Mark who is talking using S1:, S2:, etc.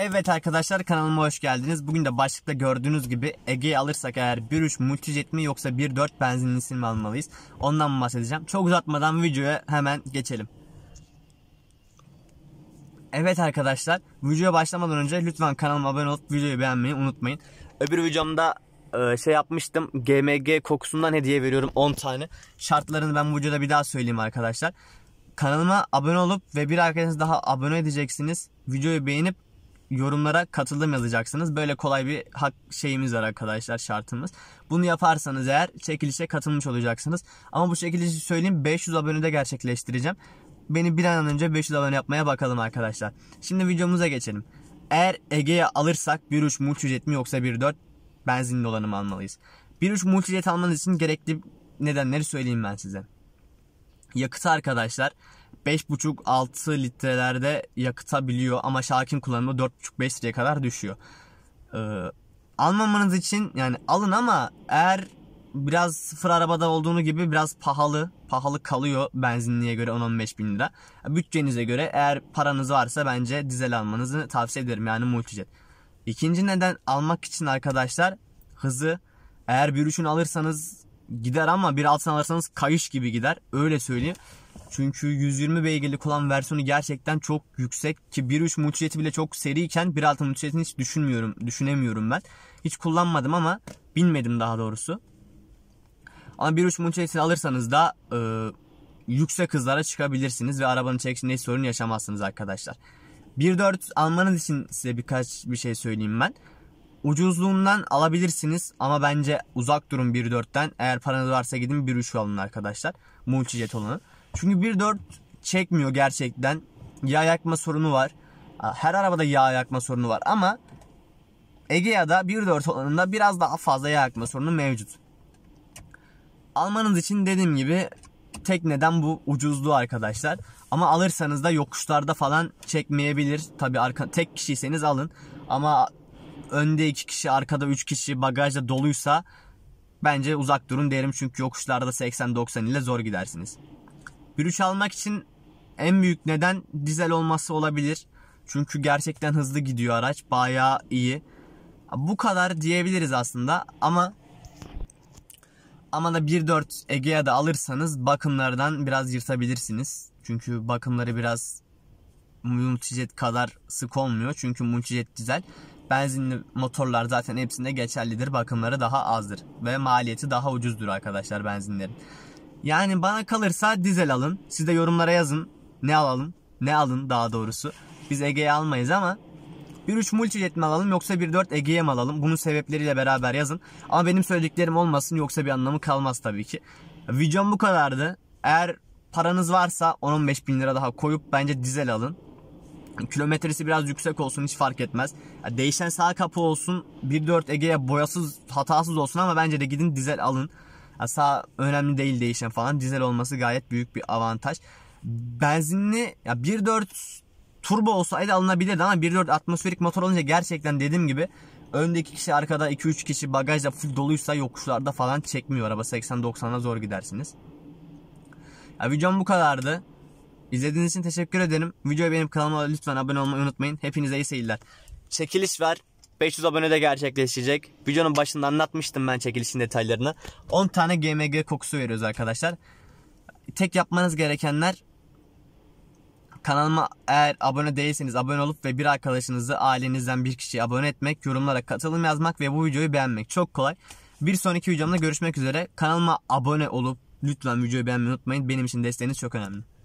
S1: Evet arkadaşlar kanalıma hoş geldiniz. Bugün de başlıkta gördüğünüz gibi Ege'yi alırsak eğer 1.3 multijet mi yoksa 1.4 benzinlisini mi almalıyız? Ondan bahsedeceğim. Çok uzatmadan videoya hemen geçelim. Evet arkadaşlar videoya başlamadan önce lütfen kanalıma abone olup videoyu beğenmeyi unutmayın. Öbür videomda e, şey yapmıştım GMG kokusundan hediye veriyorum 10 tane. Şartlarını ben bu videoda bir daha söyleyeyim arkadaşlar. Kanalıma abone olup ve bir arkadaşınız daha abone edeceksiniz. Videoyu beğenip yorumlara katıldım yazacaksınız. Böyle kolay bir hak şeyimiz var arkadaşlar şartımız. Bunu yaparsanız eğer çekilişe katılmış olacaksınız. Ama bu çekilişi söyleyeyim 500 abonede gerçekleştireceğim. Beni bir an önce 500 abone yapmaya bakalım arkadaşlar. Şimdi videomuza geçelim. Eğer Ege'ye alırsak 1.3 multijet mi yoksa 1.4 benzinli olanı mı almalıyız? 1.3 multijet almanız için gerekli nedenleri söyleyeyim ben size. Yakıt arkadaşlar 5,5-6 litrelerde yakıtabiliyor ama şarkın kullanımı 4,5-5 litreye kadar düşüyor. Ee, almamanız için yani alın ama eğer biraz sıfır arabada olduğunu gibi biraz pahalı. Pahalı kalıyor benzinliğe göre 10-15 bin lira. Bütçenize göre eğer paranız varsa bence dizel almanızı tavsiye ederim yani multijet. İkinci neden almak için arkadaşlar hızı. Eğer bir üçün alırsanız gider ama bir altını alırsanız kayış gibi gider. Öyle söyleyeyim. Çünkü 120 beygirlik olan versiyonu gerçekten çok yüksek ki 1.3 multijeti bile çok seriyken 1.6 multijetini hiç düşünmüyorum, düşünemiyorum ben. Hiç kullanmadım ama bilmedim daha doğrusu. Ama 1.3 multijetini alırsanız da e, yüksek hızlara çıkabilirsiniz ve arabanın çekişinde hiç sorun yaşamazsınız arkadaşlar. 1.4 almanız için size birkaç bir şey söyleyeyim ben. Ucuzluğundan alabilirsiniz ama bence uzak durun 1.4'ten. Eğer paranız varsa gidin 1.3 alın arkadaşlar. Multijet olanı. Çünkü 1.4 çekmiyor gerçekten. Yağ yakma sorunu var. Her arabada yağ yakma sorunu var ama Egea'da 1.4 olanında biraz daha fazla yağ yakma sorunu mevcut. Almanız için dediğim gibi tek neden bu ucuzluğu arkadaşlar. Ama alırsanız da yokuşlarda falan çekmeyebilir. Tabi arka, tek kişiyseniz alın. Ama önde 2 kişi arkada 3 kişi bagajda doluysa bence uzak durun derim. Çünkü yokuşlarda 80-90 ile zor gidersiniz. Yürüyüş almak için en büyük neden dizel olması olabilir. Çünkü gerçekten hızlı gidiyor araç. Bayağı iyi. Bu kadar diyebiliriz aslında ama ama da 1.4 Egea da alırsanız bakımlardan biraz yırtabilirsiniz. Çünkü bakımları biraz multijet kadar sık olmuyor. Çünkü multijet dizel benzinli motorlar zaten hepsinde geçerlidir. Bakımları daha azdır ve maliyeti daha ucuzdur arkadaşlar benzinlerin. Yani bana kalırsa dizel alın. Siz de yorumlara yazın. Ne alalım? Ne alın daha doğrusu. Biz Ege'ye almayız ama bir 1.3 multijet mi alalım yoksa bir 1.4 Ege'ye mi alalım? Bunun sebepleriyle beraber yazın. Ama benim söylediklerim olmasın yoksa bir anlamı kalmaz tabii ki. Videom bu kadardı. Eğer paranız varsa 10-15 bin lira daha koyup bence dizel alın. Kilometresi biraz yüksek olsun hiç fark etmez. Değişen sağ kapı olsun 1.4 Ege'ye boyasız hatasız olsun ama bence de gidin dizel alın. Yani sağ önemli değil değişen falan. Dizel olması gayet büyük bir avantaj. Benzinli ya 1.4 turbo olsaydı alınabilirdi ama 1.4 atmosferik motor olunca gerçekten dediğim gibi önde 2 kişi arkada 2-3 kişi bagajla full doluysa yokuşlarda falan çekmiyor. Araba 80-90'a zor gidersiniz. Ya videom bu kadardı. İzlediğiniz için teşekkür ederim. videoyu benim kanalıma lütfen abone olmayı unutmayın. Hepinize iyi seyirler. Çekiliş ver. 500 abone de gerçekleşecek. Videonun başında anlatmıştım ben çekilişin detaylarını. 10 tane GMG kokusu veriyoruz arkadaşlar. Tek yapmanız gerekenler kanalıma eğer abone değilseniz abone olup ve bir arkadaşınızı ailenizden bir kişiye abone etmek, yorumlara katılım yazmak ve bu videoyu beğenmek çok kolay. Bir sonraki videomda görüşmek üzere. Kanalıma abone olup lütfen videoyu beğenmeyi unutmayın. Benim için desteğiniz çok önemli.